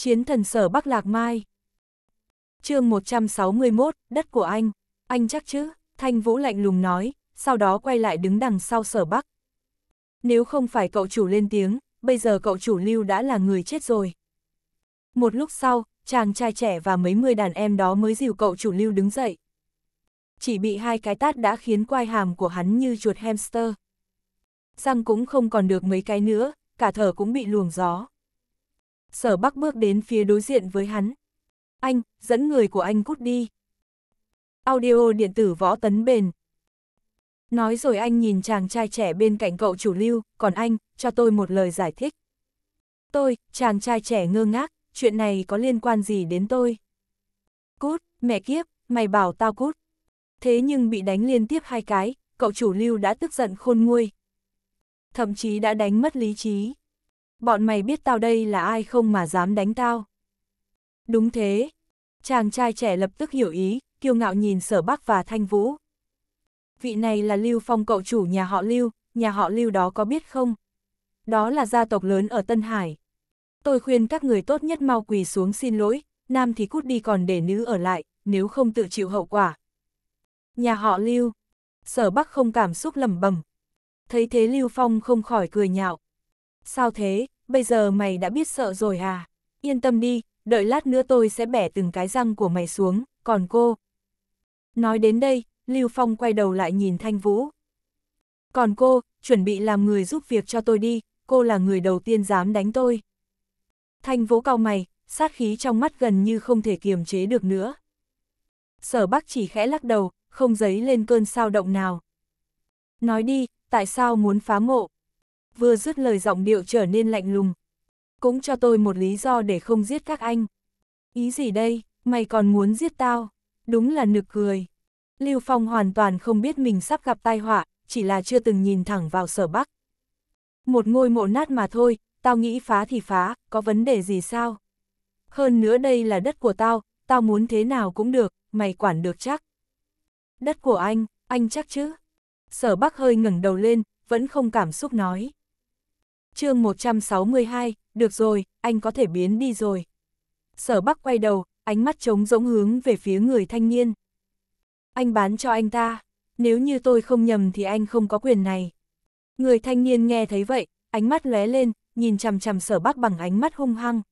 Chiến thần sở Bắc Lạc Mai chương 161, đất của anh, anh chắc chứ, Thanh Vũ lạnh lùng nói, sau đó quay lại đứng đằng sau sở Bắc. Nếu không phải cậu chủ lên tiếng, bây giờ cậu chủ lưu đã là người chết rồi. Một lúc sau, chàng trai trẻ và mấy mươi đàn em đó mới dìu cậu chủ lưu đứng dậy. Chỉ bị hai cái tát đã khiến quai hàm của hắn như chuột hamster. Răng cũng không còn được mấy cái nữa, cả thở cũng bị luồng gió. Sở Bắc bước đến phía đối diện với hắn. Anh, dẫn người của anh cút đi. Audio điện tử võ tấn bền. Nói rồi anh nhìn chàng trai trẻ bên cạnh cậu chủ lưu, còn anh, cho tôi một lời giải thích. Tôi, chàng trai trẻ ngơ ngác, chuyện này có liên quan gì đến tôi? Cút, mẹ kiếp, mày bảo tao cút. Thế nhưng bị đánh liên tiếp hai cái, cậu chủ lưu đã tức giận khôn nguôi. Thậm chí đã đánh mất lý trí bọn mày biết tao đây là ai không mà dám đánh tao. Đúng thế. Chàng trai trẻ lập tức hiểu ý, kiêu ngạo nhìn sở bắc và thanh vũ. Vị này là Lưu Phong cậu chủ nhà họ Lưu, nhà họ Lưu đó có biết không? Đó là gia tộc lớn ở Tân Hải. Tôi khuyên các người tốt nhất mau quỳ xuống xin lỗi, nam thì cút đi còn để nữ ở lại, nếu không tự chịu hậu quả. Nhà họ Lưu. Sở Bắc không cảm xúc lầm bầm. Thấy thế Lưu Phong không khỏi cười nhạo. Sao thế, bây giờ mày đã biết sợ rồi à? Yên tâm đi, đợi lát nữa tôi sẽ bẻ từng cái răng của mày xuống, còn cô... Nói đến đây, Lưu Phong quay đầu lại nhìn Thanh Vũ. Còn cô, chuẩn bị làm người giúp việc cho tôi đi, cô là người đầu tiên dám đánh tôi. Thanh Vũ cau mày, sát khí trong mắt gần như không thể kiềm chế được nữa. Sở Bắc chỉ khẽ lắc đầu, không dấy lên cơn sao động nào. Nói đi, tại sao muốn phá mộ? vừa dứt lời giọng điệu trở nên lạnh lùng. Cũng cho tôi một lý do để không giết các anh. Ý gì đây, mày còn muốn giết tao? Đúng là nực cười. Lưu Phong hoàn toàn không biết mình sắp gặp tai họa, chỉ là chưa từng nhìn thẳng vào sở Bắc. Một ngôi mộ nát mà thôi, tao nghĩ phá thì phá, có vấn đề gì sao? Hơn nữa đây là đất của tao, tao muốn thế nào cũng được, mày quản được chắc. Đất của anh, anh chắc chứ? Sở Bắc hơi ngẩng đầu lên, vẫn không cảm xúc nói chương 162, được rồi, anh có thể biến đi rồi. Sở Bắc quay đầu, ánh mắt trống rỗng hướng về phía người thanh niên. Anh bán cho anh ta, nếu như tôi không nhầm thì anh không có quyền này. Người thanh niên nghe thấy vậy, ánh mắt lóe lên, nhìn chằm chằm sở Bắc bằng ánh mắt hung hăng.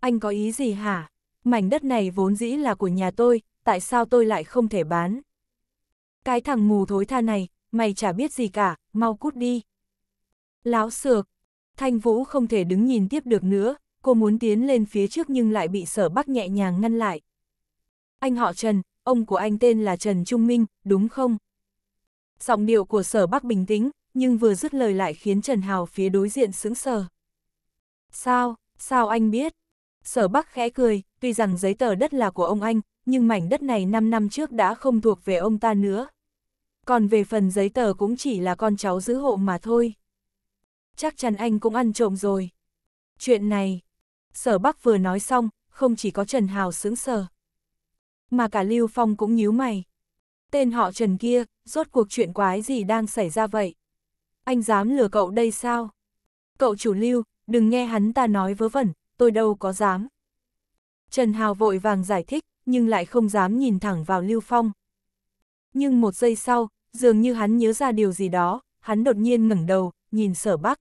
Anh có ý gì hả? Mảnh đất này vốn dĩ là của nhà tôi, tại sao tôi lại không thể bán? Cái thằng mù thối tha này, mày chả biết gì cả, mau cút đi. Láo sược, Thanh Vũ không thể đứng nhìn tiếp được nữa, cô muốn tiến lên phía trước nhưng lại bị sở bắc nhẹ nhàng ngăn lại. Anh họ Trần, ông của anh tên là Trần Trung Minh, đúng không? Giọng điệu của sở bắc bình tĩnh, nhưng vừa dứt lời lại khiến Trần Hào phía đối diện sững sờ. Sao, sao anh biết? Sở Bắc khẽ cười, tuy rằng giấy tờ đất là của ông anh, nhưng mảnh đất này 5 năm trước đã không thuộc về ông ta nữa. Còn về phần giấy tờ cũng chỉ là con cháu giữ hộ mà thôi chắc chắn anh cũng ăn trộm rồi. Chuyện này, sở bắc vừa nói xong, không chỉ có Trần Hào sững sờ. Mà cả Lưu Phong cũng nhíu mày. Tên họ Trần kia, rốt cuộc chuyện quái gì đang xảy ra vậy? Anh dám lừa cậu đây sao? Cậu chủ Lưu, đừng nghe hắn ta nói vớ vẩn, tôi đâu có dám. Trần Hào vội vàng giải thích, nhưng lại không dám nhìn thẳng vào Lưu Phong. Nhưng một giây sau, dường như hắn nhớ ra điều gì đó, hắn đột nhiên ngẩng đầu, nhìn sở bắc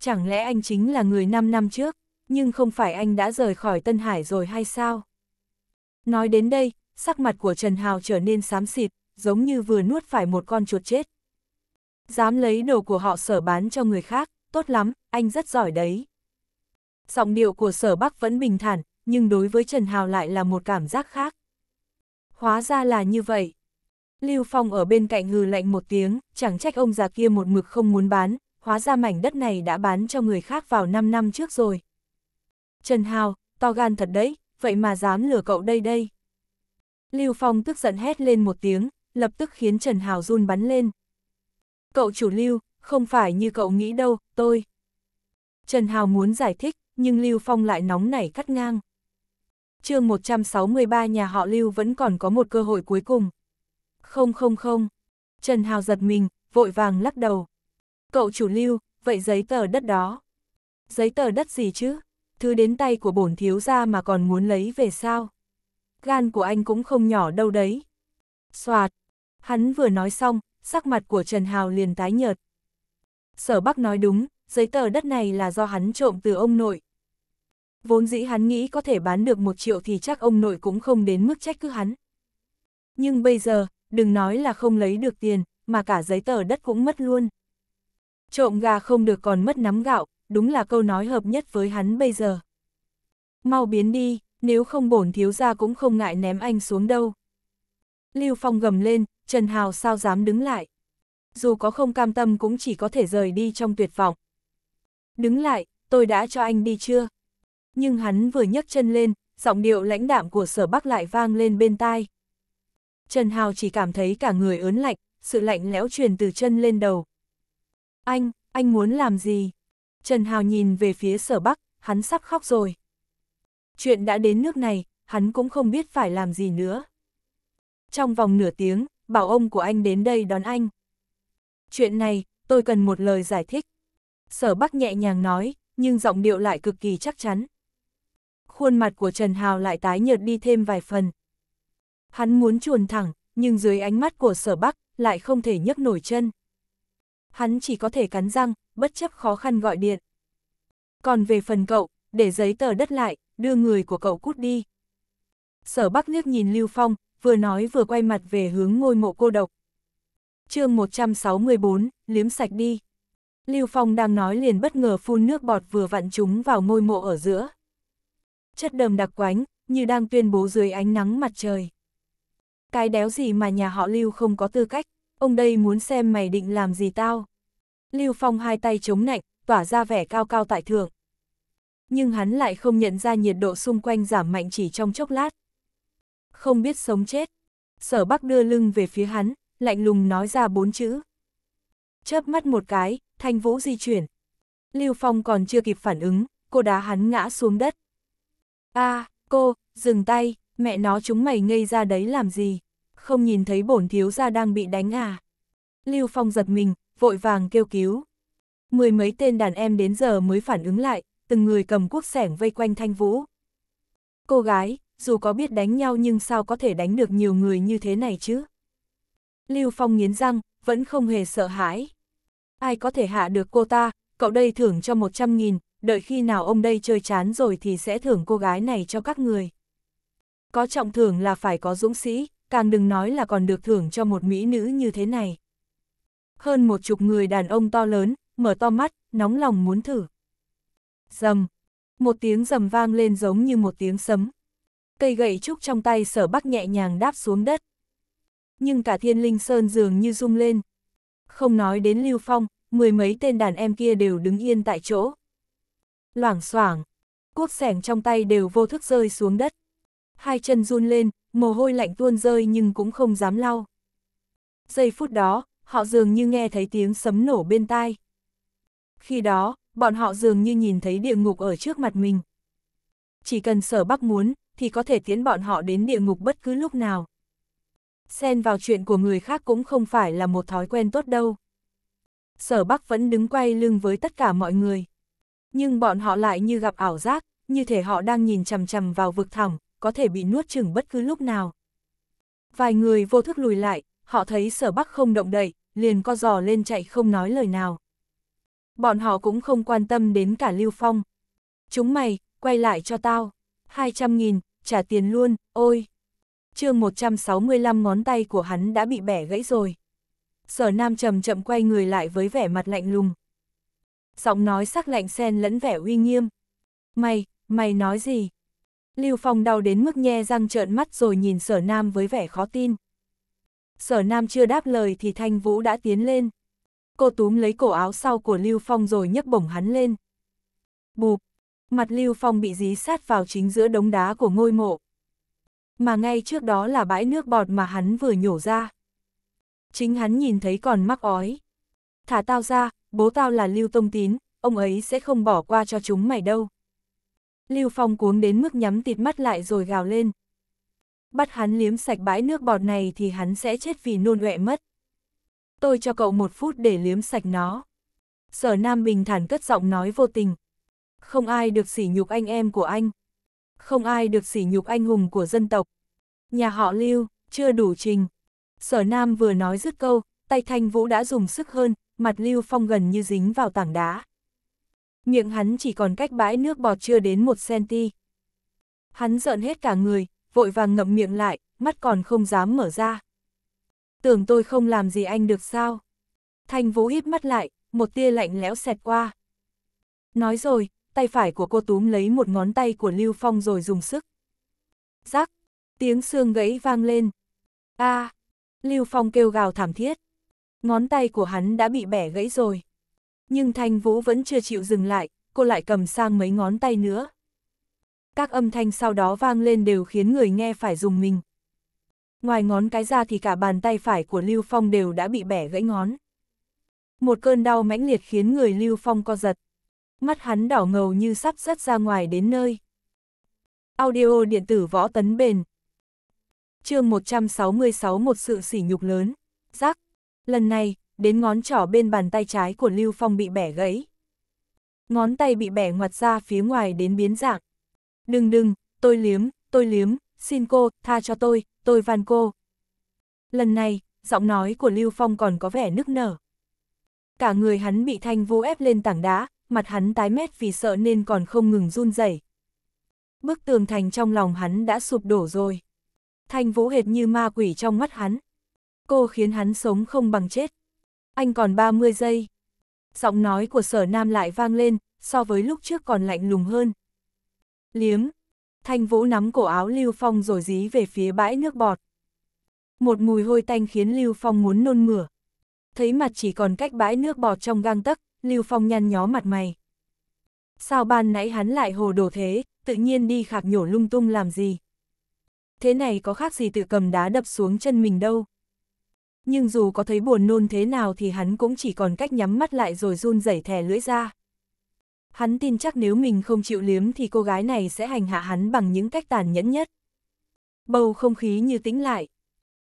chẳng lẽ anh chính là người 5 năm trước, nhưng không phải anh đã rời khỏi Tân Hải rồi hay sao? Nói đến đây, sắc mặt của Trần Hào trở nên xám xịt, giống như vừa nuốt phải một con chuột chết. Dám lấy đồ của họ sở bán cho người khác, tốt lắm, anh rất giỏi đấy. Giọng điệu của sở Bắc vẫn bình thản, nhưng đối với Trần Hào lại là một cảm giác khác. Hóa ra là như vậy. Lưu Phong ở bên cạnh ngừ lạnh một tiếng, chẳng trách ông già kia một mực không muốn bán, hóa ra mảnh đất này đã bán cho người khác vào 5 năm trước rồi. Trần Hào, to gan thật đấy, vậy mà dám lừa cậu đây đây. Lưu Phong tức giận hét lên một tiếng, lập tức khiến Trần Hào run bắn lên. Cậu chủ Lưu, không phải như cậu nghĩ đâu, tôi. Trần Hào muốn giải thích, nhưng Lưu Phong lại nóng nảy cắt ngang. chương 163 nhà họ Lưu vẫn còn có một cơ hội cuối cùng. Không không không. Trần Hào giật mình, vội vàng lắc đầu. Cậu chủ lưu, vậy giấy tờ đất đó. Giấy tờ đất gì chứ? Thứ đến tay của bổn thiếu ra mà còn muốn lấy về sao? Gan của anh cũng không nhỏ đâu đấy. Xoạt. Hắn vừa nói xong, sắc mặt của Trần Hào liền tái nhợt. Sở Bắc nói đúng, giấy tờ đất này là do hắn trộm từ ông nội. Vốn dĩ hắn nghĩ có thể bán được một triệu thì chắc ông nội cũng không đến mức trách cứ hắn. Nhưng bây giờ, đừng nói là không lấy được tiền, mà cả giấy tờ đất cũng mất luôn. Trộm gà không được còn mất nắm gạo, đúng là câu nói hợp nhất với hắn bây giờ. Mau biến đi, nếu không bổn thiếu ra cũng không ngại ném anh xuống đâu. Lưu Phong gầm lên, Trần Hào sao dám đứng lại. Dù có không cam tâm cũng chỉ có thể rời đi trong tuyệt vọng. Đứng lại, tôi đã cho anh đi chưa? Nhưng hắn vừa nhấc chân lên, giọng điệu lãnh đạm của sở bắc lại vang lên bên tai. Trần Hào chỉ cảm thấy cả người ớn lạnh, sự lạnh lẽo truyền từ chân lên đầu. Anh, anh muốn làm gì? Trần Hào nhìn về phía sở bắc, hắn sắp khóc rồi. Chuyện đã đến nước này, hắn cũng không biết phải làm gì nữa. Trong vòng nửa tiếng, bảo ông của anh đến đây đón anh. Chuyện này, tôi cần một lời giải thích. Sở Bắc nhẹ nhàng nói, nhưng giọng điệu lại cực kỳ chắc chắn. Khuôn mặt của Trần Hào lại tái nhợt đi thêm vài phần. Hắn muốn chuồn thẳng, nhưng dưới ánh mắt của Sở Bắc lại không thể nhấc nổi chân hắn chỉ có thể cắn răng, bất chấp khó khăn gọi điện. Còn về phần cậu, để giấy tờ đất lại, đưa người của cậu cút đi. Sở Bắc liếc nhìn Lưu Phong, vừa nói vừa quay mặt về hướng ngôi mộ cô độc. chương 164, liếm sạch đi. Lưu Phong đang nói liền bất ngờ phun nước bọt vừa vặn chúng vào ngôi mộ ở giữa. Chất đầm đặc quánh, như đang tuyên bố dưới ánh nắng mặt trời. Cái đéo gì mà nhà họ Lưu không có tư cách ông đây muốn xem mày định làm gì tao. Lưu Phong hai tay chống nạnh, tỏa ra vẻ cao cao tại thượng. Nhưng hắn lại không nhận ra nhiệt độ xung quanh giảm mạnh chỉ trong chốc lát. Không biết sống chết. Sở Bắc đưa lưng về phía hắn, lạnh lùng nói ra bốn chữ. Chớp mắt một cái, thanh vũ di chuyển. Lưu Phong còn chưa kịp phản ứng, cô đá hắn ngã xuống đất. a à, cô, dừng tay, mẹ nó chúng mày ngây ra đấy làm gì? không nhìn thấy bổn thiếu gia đang bị đánh à. Lưu Phong giật mình, vội vàng kêu cứu. Mười mấy tên đàn em đến giờ mới phản ứng lại, từng người cầm cuốc sẻng vây quanh Thanh Vũ. Cô gái, dù có biết đánh nhau nhưng sao có thể đánh được nhiều người như thế này chứ? Lưu Phong nghiến răng, vẫn không hề sợ hãi. Ai có thể hạ được cô ta, cậu đây thưởng cho 100.000, đợi khi nào ông đây chơi chán rồi thì sẽ thưởng cô gái này cho các người. Có trọng thưởng là phải có dũng sĩ, càng đừng nói là còn được thưởng cho một mỹ nữ như thế này. Hơn một chục người đàn ông to lớn, mở to mắt, nóng lòng muốn thử. Dầm. Một tiếng rầm vang lên giống như một tiếng sấm. Cây gậy trúc trong tay sở bắc nhẹ nhàng đáp xuống đất. Nhưng cả thiên linh sơn dường như rung lên. Không nói đến lưu phong, mười mấy tên đàn em kia đều đứng yên tại chỗ. Loảng xoảng, cuốc sẻng trong tay đều vô thức rơi xuống đất. Hai chân run lên, mồ hôi lạnh tuôn rơi nhưng cũng không dám lau. Giây phút đó, họ dường như nghe thấy tiếng sấm nổ bên tai. Khi đó, bọn họ dường như nhìn thấy địa ngục ở trước mặt mình. Chỉ cần sở bắc muốn, thì có thể tiến bọn họ đến địa ngục bất cứ lúc nào. Xen vào chuyện của người khác cũng không phải là một thói quen tốt đâu. Sở Bắc vẫn đứng quay lưng với tất cả mọi người. Nhưng bọn họ lại như gặp ảo giác, như thể họ đang nhìn chằm chằm vào vực thẳm, có thể bị nuốt chừng bất cứ lúc nào. Vài người vô thức lùi lại, họ thấy sở bắc không động đậy, liền co giò lên chạy không nói lời nào. Bọn họ cũng không quan tâm đến cả Lưu Phong. Chúng mày, quay lại cho tao. 200.000, trả tiền luôn, ôi. chương 165 ngón tay của hắn đã bị bẻ gãy rồi. Sở Nam chậm chậm quay người lại với vẻ mặt lạnh lùng. Giọng nói sắc lạnh xen lẫn vẻ uy nghiêm. Mày, mày nói gì? Lưu Phong đau đến mức nhe răng trợn mắt rồi nhìn sở nam với vẻ khó tin. Sở nam chưa đáp lời thì Thanh Vũ đã tiến lên. Cô túm lấy cổ áo sau của Lưu Phong rồi nhấc bổng hắn lên. Bụp! Mặt Lưu Phong bị dí sát vào chính giữa đống đá của ngôi mộ. Mà ngay trước đó là bãi nước bọt mà hắn vừa nhổ ra. Chính hắn nhìn thấy còn mắc ói. Thả tao ra, bố tao là Lưu Tông Tín, ông ấy sẽ không bỏ qua cho chúng mày đâu. Lưu Phong cuốn đến mức nhắm tịt mắt lại rồi gào lên. Bắt hắn liếm sạch bãi nước bọt này thì hắn sẽ chết vì nôn ọe mất. Tôi cho cậu một phút để liếm sạch nó. Sở Nam bình thản cất giọng nói vô tình. Không ai được sỉ nhục anh em của anh. Không ai được sỉ nhục anh hùng của dân tộc. Nhà họ Lưu, chưa đủ trình. Sở Nam vừa nói dứt câu, tay Thanh Vũ đã dùng sức hơn, mặt Lưu Phong gần như dính vào tảng đá miệng hắn chỉ còn cách bãi nước bọt chưa đến một centi. Hắn giận hết cả người, vội vàng ngậm miệng lại, mắt còn không dám mở ra. Tưởng tôi không làm gì anh được sao? Thanh Vũ híp mắt lại, một tia lạnh lẽo xẹt qua. Nói rồi, tay phải của cô túm lấy một ngón tay của Lưu Phong rồi dùng sức. Rắc, tiếng xương gãy vang lên. A, à, Lưu Phong kêu gào thảm thiết. Ngón tay của hắn đã bị bẻ gãy rồi nhưng Thanh Vũ vẫn chưa chịu dừng lại, cô lại cầm sang mấy ngón tay nữa. Các âm thanh sau đó vang lên đều khiến người nghe phải dùng mình. Ngoài ngón cái ra thì cả bàn tay phải của Lưu Phong đều đã bị bẻ gãy ngón. Một cơn đau mãnh liệt khiến người Lưu Phong co giật. Mắt hắn đỏ ngầu như sắp rớt ra ngoài đến nơi. Audio điện tử võ tấn bền. chương 166 một sự sỉ nhục lớn. Giác. Lần này, đến ngón trỏ bên bàn tay trái của Lưu Phong bị bẻ gãy. Ngón tay bị bẻ ngoặt ra phía ngoài đến biến dạng. Đừng đừng, tôi liếm, tôi liếm, xin cô, tha cho tôi, tôi van cô. Lần này, giọng nói của Lưu Phong còn có vẻ nức nở. Cả người hắn bị thanh vô ép lên tảng đá, mặt hắn tái mét vì sợ nên còn không ngừng run rẩy. Bức tường thành trong lòng hắn đã sụp đổ rồi. Thanh vũ hệt như ma quỷ trong mắt hắn. Cô khiến hắn sống không bằng chết anh còn 30 giây. Giọng nói của sở nam lại vang lên, so với lúc trước còn lạnh lùng hơn. Liếm, thanh vũ nắm cổ áo Lưu Phong rồi dí về phía bãi nước bọt. Một mùi hôi tanh khiến Lưu Phong muốn nôn mửa. Thấy mặt chỉ còn cách bãi nước bọt trong gang tấc, Lưu Phong nhăn nhó mặt mày. Sao ban nãy hắn lại hồ đồ thế, tự nhiên đi khạc nhổ lung tung làm gì? Thế này có khác gì tự cầm đá đập xuống chân mình đâu nhưng dù có thấy buồn nôn thế nào thì hắn cũng chỉ còn cách nhắm mắt lại rồi run rẩy thè lưỡi ra. Hắn tin chắc nếu mình không chịu liếm thì cô gái này sẽ hành hạ hắn bằng những cách tàn nhẫn nhất. Bầu không khí như tĩnh lại.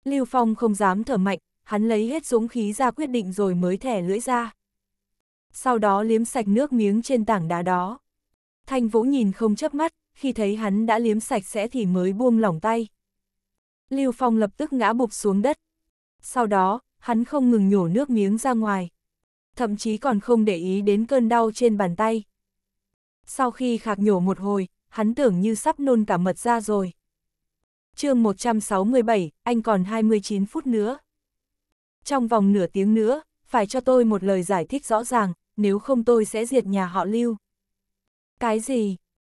Lưu Phong không dám thở mạnh, hắn lấy hết dũng khí ra quyết định rồi mới thẻ lưỡi ra. Sau đó liếm sạch nước miếng trên tảng đá đó. Thanh Vũ nhìn không chớp mắt, khi thấy hắn đã liếm sạch sẽ thì mới buông lỏng tay. Lưu Phong lập tức ngã bục xuống đất, sau đó, hắn không ngừng nhổ nước miếng ra ngoài. Thậm chí còn không để ý đến cơn đau trên bàn tay. Sau khi khạc nhổ một hồi, hắn tưởng như sắp nôn cả mật ra rồi. chương 167, anh còn 29 phút nữa. Trong vòng nửa tiếng nữa, phải cho tôi một lời giải thích rõ ràng, nếu không tôi sẽ diệt nhà họ Lưu. Cái gì?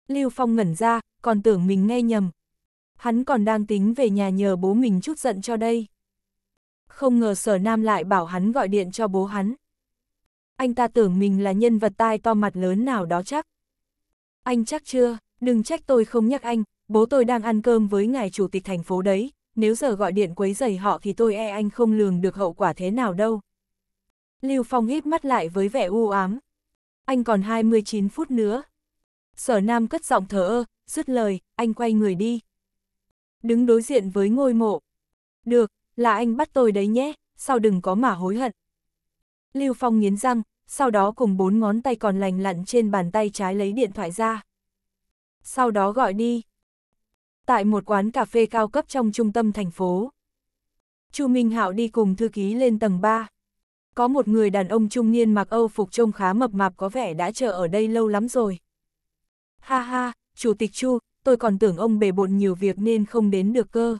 Lưu Phong ngẩn ra, còn tưởng mình nghe nhầm. Hắn còn đang tính về nhà nhờ bố mình chút giận cho đây không ngờ sở nam lại bảo hắn gọi điện cho bố hắn. Anh ta tưởng mình là nhân vật tai to mặt lớn nào đó chắc. Anh chắc chưa, đừng trách tôi không nhắc anh, bố tôi đang ăn cơm với ngài chủ tịch thành phố đấy, nếu giờ gọi điện quấy rầy họ thì tôi e anh không lường được hậu quả thế nào đâu. Lưu Phong híp mắt lại với vẻ u ám. Anh còn 29 phút nữa. Sở Nam cất giọng thở ơ, dứt lời, anh quay người đi. Đứng đối diện với ngôi mộ. Được, là anh bắt tôi đấy nhé, sao đừng có mà hối hận. Lưu Phong nghiến răng, sau đó cùng bốn ngón tay còn lành lặn trên bàn tay trái lấy điện thoại ra. Sau đó gọi đi. Tại một quán cà phê cao cấp trong trung tâm thành phố. Chu Minh Hạo đi cùng thư ký lên tầng 3. Có một người đàn ông trung niên mặc Âu phục trông khá mập mạp có vẻ đã chờ ở đây lâu lắm rồi. Ha ha, Chủ tịch Chu, tôi còn tưởng ông bề bộn nhiều việc nên không đến được cơ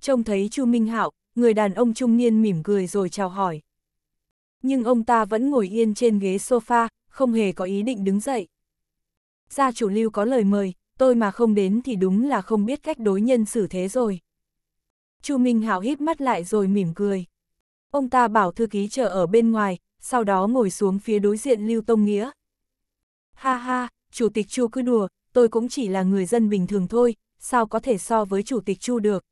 trông thấy Chu Minh Hạo, người đàn ông trung niên mỉm cười rồi chào hỏi. Nhưng ông ta vẫn ngồi yên trên ghế sofa, không hề có ý định đứng dậy. Gia chủ lưu có lời mời, tôi mà không đến thì đúng là không biết cách đối nhân xử thế rồi. Chu Minh Hạo hít mắt lại rồi mỉm cười. Ông ta bảo thư ký chờ ở bên ngoài, sau đó ngồi xuống phía đối diện Lưu Tông Nghĩa. Ha ha, chủ tịch Chu cứ đùa, tôi cũng chỉ là người dân bình thường thôi, sao có thể so với chủ tịch Chu được.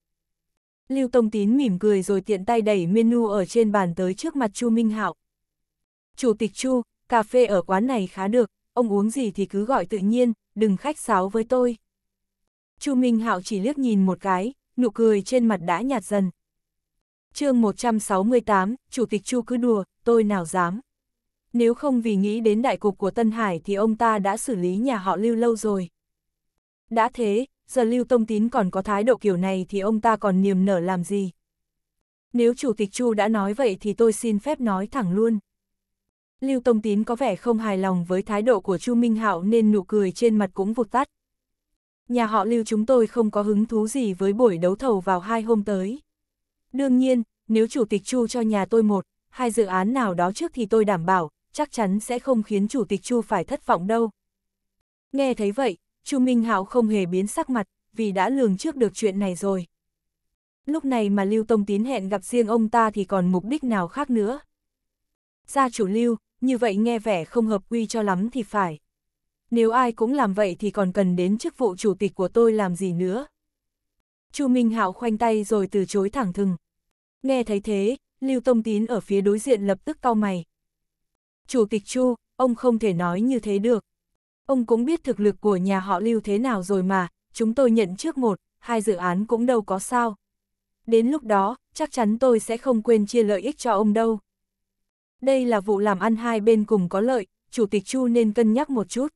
Lưu Tông Tín mỉm cười rồi tiện tay đẩy menu ở trên bàn tới trước mặt Chu Minh Hạo. Chủ tịch Chu, cà phê ở quán này khá được, ông uống gì thì cứ gọi tự nhiên, đừng khách sáo với tôi. Chu Minh Hạo chỉ liếc nhìn một cái, nụ cười trên mặt đã nhạt dần. chương 168, Chủ tịch Chu cứ đùa, tôi nào dám. Nếu không vì nghĩ đến đại cục của Tân Hải thì ông ta đã xử lý nhà họ Lưu lâu rồi. Đã thế, giờ Lưu Tông Tín còn có thái độ kiểu này thì ông ta còn niềm nở làm gì. Nếu Chủ tịch Chu đã nói vậy thì tôi xin phép nói thẳng luôn. Lưu Tông Tín có vẻ không hài lòng với thái độ của Chu Minh Hạo nên nụ cười trên mặt cũng vụt tắt. Nhà họ Lưu chúng tôi không có hứng thú gì với buổi đấu thầu vào hai hôm tới. Đương nhiên, nếu Chủ tịch Chu cho nhà tôi một, hai dự án nào đó trước thì tôi đảm bảo, chắc chắn sẽ không khiến Chủ tịch Chu phải thất vọng đâu. Nghe thấy vậy, Chu Minh Hạo không hề biến sắc mặt, vì đã lường trước được chuyện này rồi. Lúc này mà Lưu Tông Tín hẹn gặp riêng ông ta thì còn mục đích nào khác nữa. Gia chủ Lưu, như vậy nghe vẻ không hợp quy cho lắm thì phải. Nếu ai cũng làm vậy thì còn cần đến chức vụ chủ tịch của tôi làm gì nữa. Chu Minh Hạo khoanh tay rồi từ chối thẳng thừng. Nghe thấy thế, Lưu Tông Tín ở phía đối diện lập tức cau mày. Chủ tịch Chu, ông không thể nói như thế được. Ông cũng biết thực lực của nhà họ lưu thế nào rồi mà, chúng tôi nhận trước một, hai dự án cũng đâu có sao. Đến lúc đó, chắc chắn tôi sẽ không quên chia lợi ích cho ông đâu. Đây là vụ làm ăn hai bên cùng có lợi, Chủ tịch Chu nên cân nhắc một chút.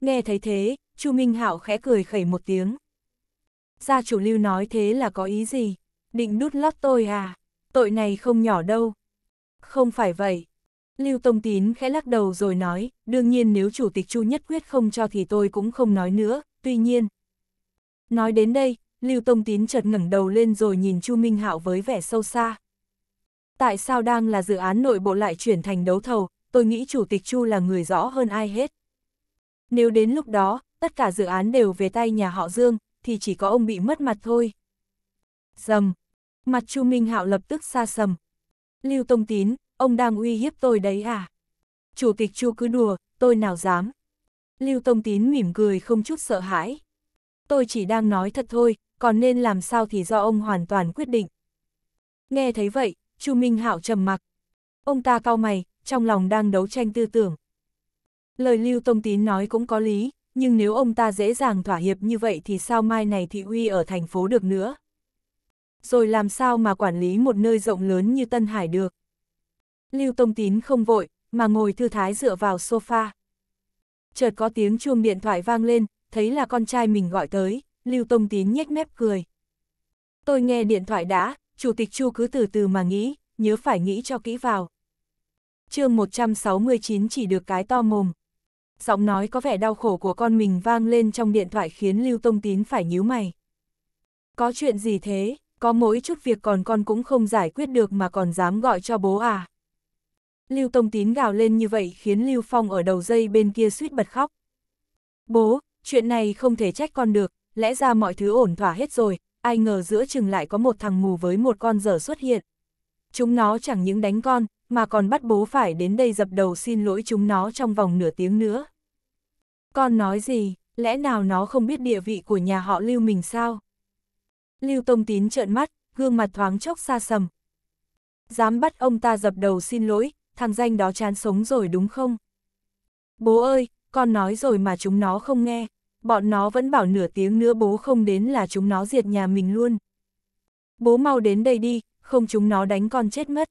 Nghe thấy thế, Chu Minh Hạo khẽ cười khẩy một tiếng. Gia chủ lưu nói thế là có ý gì? Định đút lót tôi à? Tội này không nhỏ đâu. Không phải vậy, Lưu Tông Tín khẽ lắc đầu rồi nói, đương nhiên nếu chủ tịch Chu Nhất Quyết không cho thì tôi cũng không nói nữa, tuy nhiên. Nói đến đây, Lưu Tông Tín chợt ngẩng đầu lên rồi nhìn Chu Minh Hạo với vẻ sâu xa. Tại sao đang là dự án nội bộ lại chuyển thành đấu thầu, tôi nghĩ chủ tịch Chu là người rõ hơn ai hết. Nếu đến lúc đó, tất cả dự án đều về tay nhà họ Dương, thì chỉ có ông bị mất mặt thôi. Dầm! Mặt Chu Minh Hạo lập tức xa sầm. Lưu Tông Tín, ông đang uy hiếp tôi đấy à? Chủ tịch Chu cứ đùa, tôi nào dám. Lưu Tông Tín mỉm cười không chút sợ hãi. Tôi chỉ đang nói thật thôi, còn nên làm sao thì do ông hoàn toàn quyết định. Nghe thấy vậy, Chu Minh Hạo trầm mặc. Ông ta cau mày, trong lòng đang đấu tranh tư tưởng. Lời Lưu Tông Tín nói cũng có lý, nhưng nếu ông ta dễ dàng thỏa hiệp như vậy thì sao mai này thị uy ở thành phố được nữa? Rồi làm sao mà quản lý một nơi rộng lớn như Tân Hải được? Lưu Tông Tín không vội, mà ngồi thư thái dựa vào sofa. Chợt có tiếng chuông điện thoại vang lên, thấy là con trai mình gọi tới, Lưu Tông Tín nhếch mép cười. Tôi nghe điện thoại đã, Chủ tịch Chu cứ từ từ mà nghĩ, nhớ phải nghĩ cho kỹ vào. chương 169 chỉ được cái to mồm. Giọng nói có vẻ đau khổ của con mình vang lên trong điện thoại khiến Lưu Tông Tín phải nhíu mày. Có chuyện gì thế, có mỗi chút việc còn con cũng không giải quyết được mà còn dám gọi cho bố à. Lưu Tông Tín gào lên như vậy khiến Lưu Phong ở đầu dây bên kia suýt bật khóc. Bố, chuyện này không thể trách con được, lẽ ra mọi thứ ổn thỏa hết rồi, ai ngờ giữa chừng lại có một thằng mù với một con dở xuất hiện. Chúng nó chẳng những đánh con, mà còn bắt bố phải đến đây dập đầu xin lỗi chúng nó trong vòng nửa tiếng nữa. Con nói gì, lẽ nào nó không biết địa vị của nhà họ Lưu mình sao? Lưu Tông Tín trợn mắt, gương mặt thoáng chốc xa sầm. Dám bắt ông ta dập đầu xin lỗi, thằng danh đó chán sống rồi đúng không? Bố ơi, con nói rồi mà chúng nó không nghe, bọn nó vẫn bảo nửa tiếng nữa bố không đến là chúng nó diệt nhà mình luôn. Bố mau đến đây đi, không chúng nó đánh con chết mất.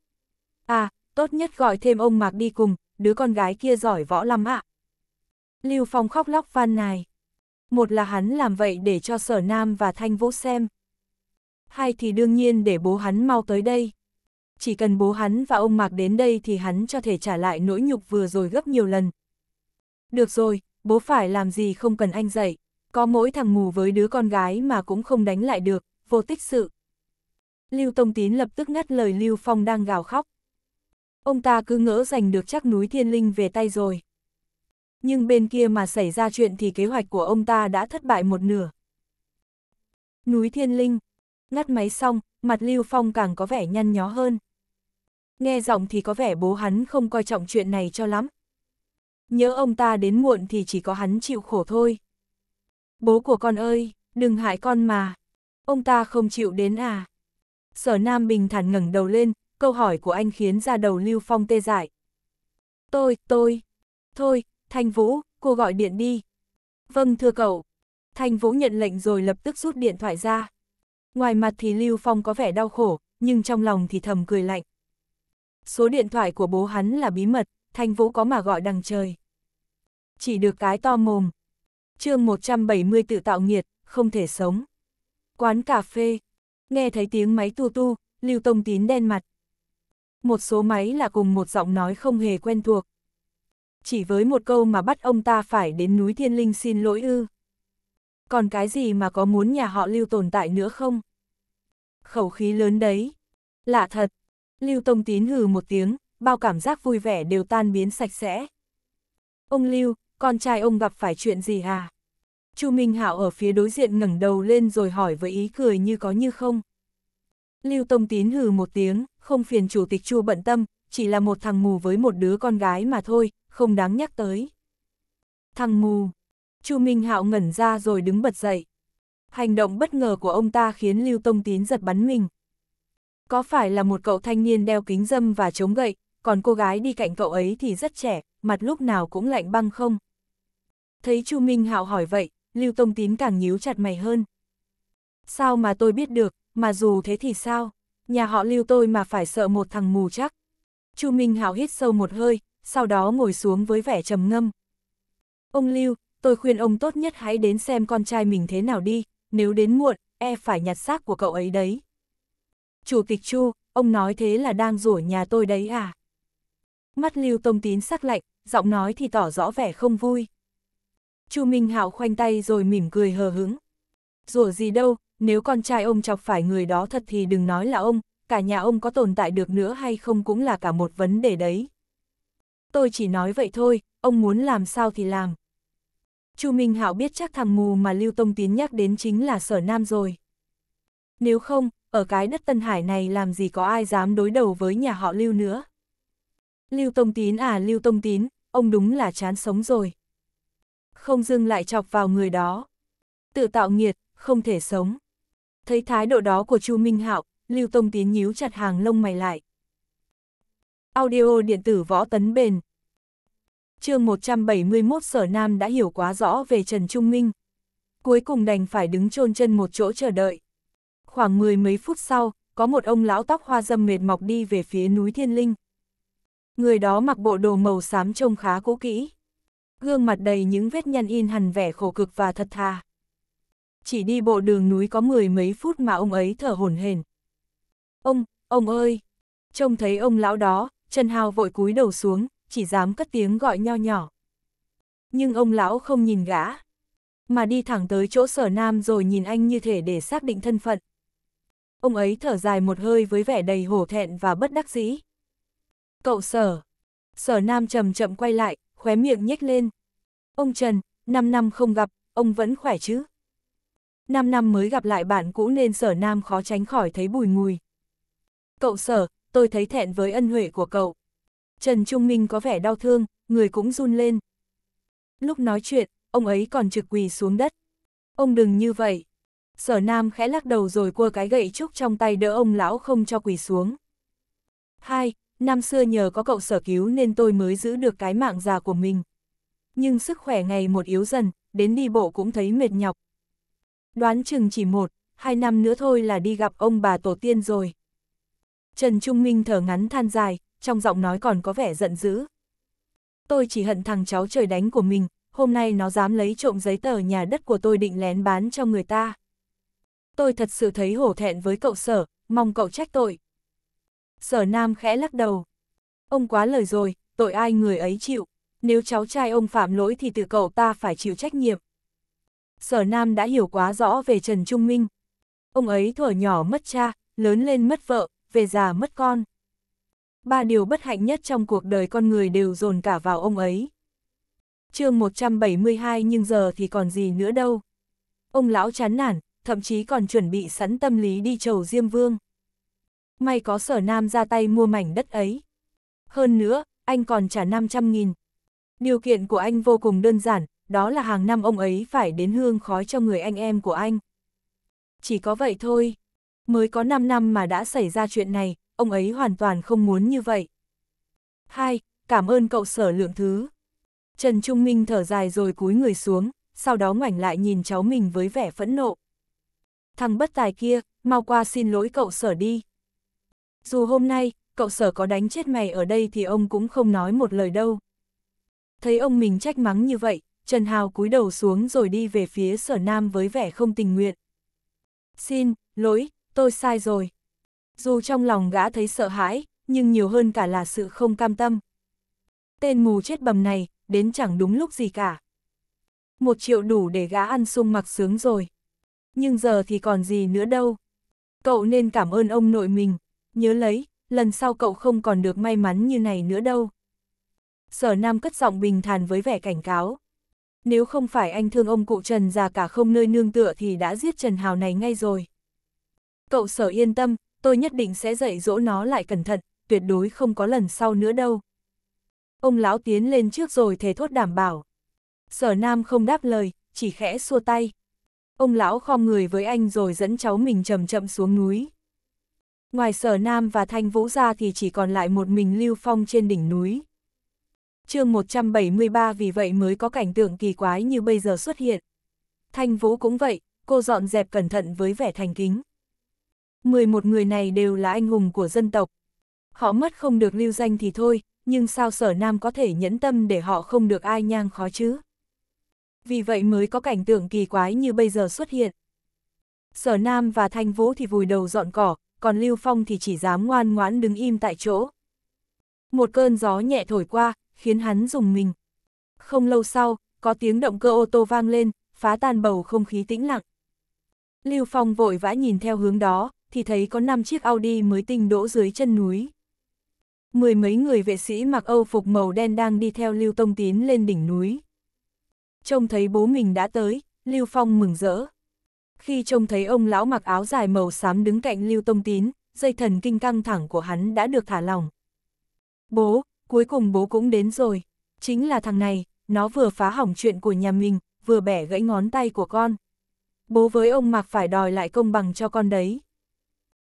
À, tốt nhất gọi thêm ông Mạc đi cùng, đứa con gái kia giỏi võ lắm ạ. Lưu Phong khóc lóc van nài. Một là hắn làm vậy để cho Sở Nam và Thanh Vũ xem. Hai thì đương nhiên để bố hắn mau tới đây chỉ cần bố hắn và ông Mạc đến đây thì hắn cho thể trả lại nỗi nhục vừa rồi gấp nhiều lần. Được rồi, bố phải làm gì không cần anh dạy, có mỗi thằng mù với đứa con gái mà cũng không đánh lại được, vô tích sự. Lưu Tông Tín lập tức ngắt lời Lưu Phong đang gào khóc. Ông ta cứ ngỡ giành được chắc núi thiên linh về tay rồi. Nhưng bên kia mà xảy ra chuyện thì kế hoạch của ông ta đã thất bại một nửa. Núi thiên linh, ngắt máy xong, mặt Lưu Phong càng có vẻ nhăn nhó hơn nghe giọng thì có vẻ bố hắn không coi trọng chuyện này cho lắm. Nhớ ông ta đến muộn thì chỉ có hắn chịu khổ thôi. Bố của con ơi, đừng hại con mà. Ông ta không chịu đến à? Sở Nam bình thản ngẩng đầu lên, câu hỏi của anh khiến ra đầu Lưu Phong tê dại. Tôi, tôi. Thôi, Thanh Vũ, cô gọi điện đi. Vâng thưa cậu. Thanh Vũ nhận lệnh rồi lập tức rút điện thoại ra. Ngoài mặt thì Lưu Phong có vẻ đau khổ, nhưng trong lòng thì thầm cười lạnh số điện thoại của bố hắn là bí mật, Thanh Vũ có mà gọi đằng trời. Chỉ được cái to mồm. chương 170 tự tạo nghiệt, không thể sống. Quán cà phê, nghe thấy tiếng máy tu tu, Lưu Tông Tín đen mặt. Một số máy là cùng một giọng nói không hề quen thuộc. Chỉ với một câu mà bắt ông ta phải đến núi Thiên Linh xin lỗi ư. Còn cái gì mà có muốn nhà họ Lưu tồn tại nữa không? Khẩu khí lớn đấy. Lạ thật, Lưu Tông Tín hừ một tiếng, bao cảm giác vui vẻ đều tan biến sạch sẽ. Ông Lưu, con trai ông gặp phải chuyện gì hả? Chu Minh Hạo ở phía đối diện ngẩng đầu lên rồi hỏi với ý cười như có như không. Lưu Tông Tín hừ một tiếng, không phiền chủ tịch Chu bận tâm, chỉ là một thằng mù với một đứa con gái mà thôi, không đáng nhắc tới. Thằng mù. Chu Minh Hạo ngẩn ra rồi đứng bật dậy. Hành động bất ngờ của ông ta khiến Lưu Tông Tín giật bắn mình. Có phải là một cậu thanh niên đeo kính dâm và chống gậy, còn cô gái đi cạnh cậu ấy thì rất trẻ, mặt lúc nào cũng lạnh băng không? Thấy Chu Minh Hạo hỏi vậy, Lưu Tông Tín càng nhíu chặt mày hơn. Sao mà tôi biết được, mà dù thế thì sao? Nhà họ Lưu tôi mà phải sợ một thằng mù chắc. Chu Minh Hạo hít sâu một hơi, sau đó ngồi xuống với vẻ trầm ngâm. Ông Lưu, tôi khuyên ông tốt nhất hãy đến xem con trai mình thế nào đi, nếu đến muộn, e phải nhặt xác của cậu ấy đấy chủ tịch Chu, ông nói thế là đang rủa nhà tôi đấy à? Mắt Lưu Tông Tín sắc lạnh, giọng nói thì tỏ rõ vẻ không vui. Chu Minh Hạo khoanh tay rồi mỉm cười hờ hững. Rủa gì đâu, nếu con trai ông chọc phải người đó thật thì đừng nói là ông, cả nhà ông có tồn tại được nữa hay không cũng là cả một vấn đề đấy. Tôi chỉ nói vậy thôi, ông muốn làm sao thì làm. Chu Minh Hạo biết chắc thằng mù mà Lưu Tông Tín nhắc đến chính là Sở Nam rồi. Nếu không, ở cái đất Tân Hải này làm gì có ai dám đối đầu với nhà họ Lưu nữa. Lưu Tông Tín à Lưu Tông Tín, ông đúng là chán sống rồi. Không dưng lại chọc vào người đó. Tự tạo nghiệt, không thể sống. Thấy thái độ đó của Chu Minh Hạo, Lưu Tông Tín nhíu chặt hàng lông mày lại. Audio điện tử võ tấn bền. chương 171 Sở Nam đã hiểu quá rõ về Trần Trung Minh. Cuối cùng đành phải đứng chôn chân một chỗ chờ đợi. Khoảng mười mấy phút sau, có một ông lão tóc hoa dâm mệt mọc đi về phía núi Thiên Linh. Người đó mặc bộ đồ màu xám trông khá cũ kỹ. Gương mặt đầy những vết nhăn in hằn vẻ khổ cực và thật thà. Chỉ đi bộ đường núi có mười mấy phút mà ông ấy thở hổn hển. Ông, ông ơi! Trông thấy ông lão đó, Trần Hào vội cúi đầu xuống, chỉ dám cất tiếng gọi nho nhỏ. Nhưng ông lão không nhìn gã, mà đi thẳng tới chỗ sở nam rồi nhìn anh như thể để xác định thân phận. Ông ấy thở dài một hơi với vẻ đầy hổ thẹn và bất đắc dĩ. Cậu sở. Sở nam chậm chậm quay lại, khóe miệng nhếch lên. Ông Trần, 5 năm không gặp, ông vẫn khỏe chứ? 5 năm mới gặp lại bạn cũ nên sở nam khó tránh khỏi thấy bùi ngùi. Cậu sở, tôi thấy thẹn với ân huệ của cậu. Trần Trung Minh có vẻ đau thương, người cũng run lên. Lúc nói chuyện, ông ấy còn trực quỳ xuống đất. Ông đừng như vậy sở nam khẽ lắc đầu rồi cua cái gậy trúc trong tay đỡ ông lão không cho quỳ xuống. Hai, năm xưa nhờ có cậu sở cứu nên tôi mới giữ được cái mạng già của mình. Nhưng sức khỏe ngày một yếu dần, đến đi bộ cũng thấy mệt nhọc. Đoán chừng chỉ một, hai năm nữa thôi là đi gặp ông bà tổ tiên rồi. Trần Trung Minh thở ngắn than dài, trong giọng nói còn có vẻ giận dữ. Tôi chỉ hận thằng cháu trời đánh của mình, hôm nay nó dám lấy trộm giấy tờ nhà đất của tôi định lén bán cho người ta tôi thật sự thấy hổ thẹn với cậu sở, mong cậu trách tội. Sở Nam khẽ lắc đầu. Ông quá lời rồi, tội ai người ấy chịu. Nếu cháu trai ông phạm lỗi thì từ cậu ta phải chịu trách nhiệm. Sở Nam đã hiểu quá rõ về Trần Trung Minh. Ông ấy thuở nhỏ mất cha, lớn lên mất vợ, về già mất con. Ba điều bất hạnh nhất trong cuộc đời con người đều dồn cả vào ông ấy. chương 172 nhưng giờ thì còn gì nữa đâu. Ông lão chán nản, thậm chí còn chuẩn bị sẵn tâm lý đi chầu Diêm Vương. May có sở nam ra tay mua mảnh đất ấy. Hơn nữa, anh còn trả 500.000. Điều kiện của anh vô cùng đơn giản, đó là hàng năm ông ấy phải đến hương khói cho người anh em của anh. Chỉ có vậy thôi. Mới có 5 năm mà đã xảy ra chuyện này, ông ấy hoàn toàn không muốn như vậy. Hai, Cảm ơn cậu sở lượng thứ. Trần Trung Minh thở dài rồi cúi người xuống, sau đó ngoảnh lại nhìn cháu mình với vẻ phẫn nộ thằng bất tài kia, mau qua xin lỗi cậu sở đi. Dù hôm nay, cậu sở có đánh chết mày ở đây thì ông cũng không nói một lời đâu. Thấy ông mình trách mắng như vậy, Trần Hào cúi đầu xuống rồi đi về phía sở nam với vẻ không tình nguyện. Xin, lỗi, tôi sai rồi. Dù trong lòng gã thấy sợ hãi, nhưng nhiều hơn cả là sự không cam tâm. Tên mù chết bầm này, đến chẳng đúng lúc gì cả. Một triệu đủ để gã ăn sung mặc sướng rồi nhưng giờ thì còn gì nữa đâu. Cậu nên cảm ơn ông nội mình, nhớ lấy, lần sau cậu không còn được may mắn như này nữa đâu. Sở Nam cất giọng bình thản với vẻ cảnh cáo. Nếu không phải anh thương ông cụ Trần già cả không nơi nương tựa thì đã giết Trần Hào này ngay rồi. Cậu sở yên tâm, tôi nhất định sẽ dạy dỗ nó lại cẩn thận, tuyệt đối không có lần sau nữa đâu. Ông lão tiến lên trước rồi thề thốt đảm bảo. Sở Nam không đáp lời, chỉ khẽ xua tay ông lão khom người với anh rồi dẫn cháu mình chậm chậm xuống núi. Ngoài sở Nam và Thanh Vũ ra thì chỉ còn lại một mình Lưu Phong trên đỉnh núi. chương 173 vì vậy mới có cảnh tượng kỳ quái như bây giờ xuất hiện. Thanh Vũ cũng vậy, cô dọn dẹp cẩn thận với vẻ thành kính. 11 người này đều là anh hùng của dân tộc. Họ mất không được lưu danh thì thôi, nhưng sao sở Nam có thể nhẫn tâm để họ không được ai nhang khó chứ? vì vậy mới có cảnh tượng kỳ quái như bây giờ xuất hiện. Sở Nam và Thanh Vũ thì vùi đầu dọn cỏ, còn Lưu Phong thì chỉ dám ngoan ngoãn đứng im tại chỗ. Một cơn gió nhẹ thổi qua, khiến hắn dùng mình. Không lâu sau, có tiếng động cơ ô tô vang lên, phá tan bầu không khí tĩnh lặng. Lưu Phong vội vã nhìn theo hướng đó, thì thấy có 5 chiếc Audi mới tinh đỗ dưới chân núi. Mười mấy người vệ sĩ mặc âu phục màu đen đang đi theo Lưu Tông Tín lên đỉnh núi. Trông thấy bố mình đã tới, Lưu Phong mừng rỡ. Khi trông thấy ông lão mặc áo dài màu xám đứng cạnh Lưu Tông Tín, dây thần kinh căng thẳng của hắn đã được thả lỏng. Bố, cuối cùng bố cũng đến rồi. Chính là thằng này, nó vừa phá hỏng chuyện của nhà mình, vừa bẻ gãy ngón tay của con. Bố với ông mặc phải đòi lại công bằng cho con đấy.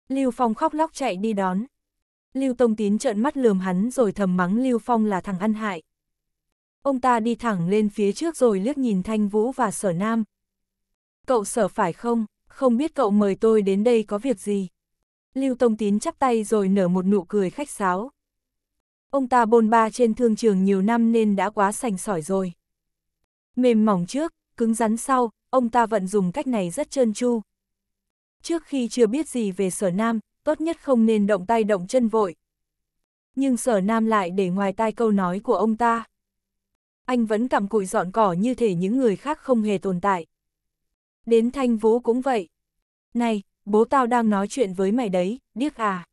Lưu Phong khóc lóc chạy đi đón. Lưu Tông Tín trợn mắt lườm hắn rồi thầm mắng Lưu Phong là thằng ăn hại. Ông ta đi thẳng lên phía trước rồi liếc nhìn Thanh Vũ và Sở Nam. Cậu Sở phải không? Không biết cậu mời tôi đến đây có việc gì? Lưu Tông Tín chắp tay rồi nở một nụ cười khách sáo. Ông ta bôn ba trên thương trường nhiều năm nên đã quá sành sỏi rồi. Mềm mỏng trước, cứng rắn sau, ông ta vẫn dùng cách này rất trơn tru. Trước khi chưa biết gì về sở nam, tốt nhất không nên động tay động chân vội. Nhưng sở nam lại để ngoài tai câu nói của ông ta anh vẫn cặm cụi dọn cỏ như thể những người khác không hề tồn tại. Đến thanh vũ cũng vậy. Này, bố tao đang nói chuyện với mày đấy, điếc à.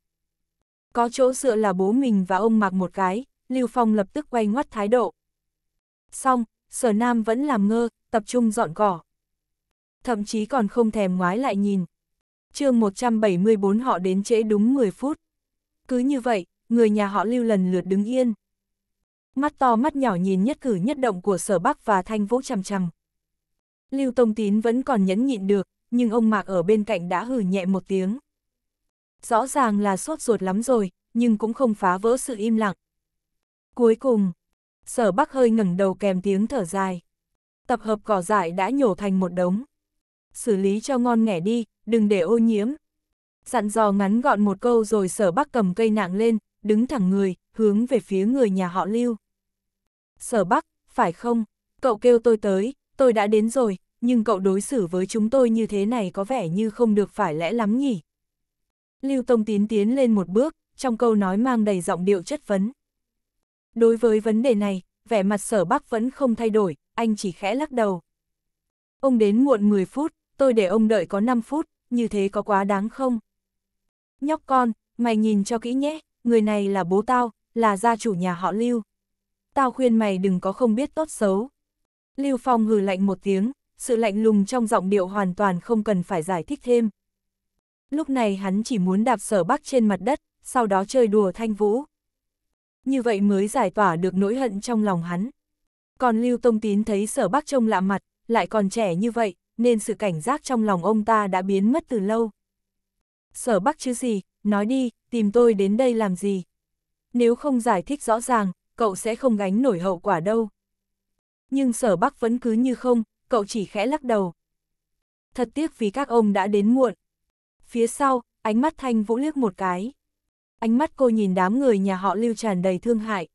Có chỗ dựa là bố mình và ông mặc một cái, Lưu Phong lập tức quay ngoắt thái độ. Xong, sở nam vẫn làm ngơ, tập trung dọn cỏ. Thậm chí còn không thèm ngoái lại nhìn. chương 174 họ đến trễ đúng 10 phút. Cứ như vậy, người nhà họ lưu lần lượt đứng yên mắt to mắt nhỏ nhìn nhất cử nhất động của sở bắc và thanh vũ chằm chằm. Lưu Tông Tín vẫn còn nhẫn nhịn được, nhưng ông Mạc ở bên cạnh đã hử nhẹ một tiếng. Rõ ràng là sốt ruột lắm rồi, nhưng cũng không phá vỡ sự im lặng. Cuối cùng, sở bắc hơi ngẩng đầu kèm tiếng thở dài. Tập hợp cỏ dại đã nhổ thành một đống. Xử lý cho ngon nghẻ đi, đừng để ô nhiễm. Dặn dò ngắn gọn một câu rồi sở bắc cầm cây nặng lên, đứng thẳng người, hướng về phía người nhà họ Lưu. Sở Bắc, phải không? Cậu kêu tôi tới, tôi đã đến rồi, nhưng cậu đối xử với chúng tôi như thế này có vẻ như không được phải lẽ lắm nhỉ? Lưu Tông Tín tiến lên một bước, trong câu nói mang đầy giọng điệu chất vấn. Đối với vấn đề này, vẻ mặt sở bắc vẫn không thay đổi, anh chỉ khẽ lắc đầu. Ông đến muộn 10 phút, tôi để ông đợi có 5 phút, như thế có quá đáng không? Nhóc con, mày nhìn cho kỹ nhé, người này là bố tao, là gia chủ nhà họ Lưu. Tao khuyên mày đừng có không biết tốt xấu. Lưu Phong hừ lạnh một tiếng, sự lạnh lùng trong giọng điệu hoàn toàn không cần phải giải thích thêm. Lúc này hắn chỉ muốn đạp sở bắc trên mặt đất, sau đó chơi đùa thanh vũ. Như vậy mới giải tỏa được nỗi hận trong lòng hắn. Còn Lưu Tông Tín thấy sở bắc trông lạ mặt, lại còn trẻ như vậy, nên sự cảnh giác trong lòng ông ta đã biến mất từ lâu. Sở bắc chứ gì, nói đi, tìm tôi đến đây làm gì? nếu không giải thích rõ ràng, cậu sẽ không gánh nổi hậu quả đâu. Nhưng sở bắc vẫn cứ như không, cậu chỉ khẽ lắc đầu. Thật tiếc vì các ông đã đến muộn. Phía sau, ánh mắt thanh vũ liếc một cái. Ánh mắt cô nhìn đám người nhà họ lưu tràn đầy thương hại.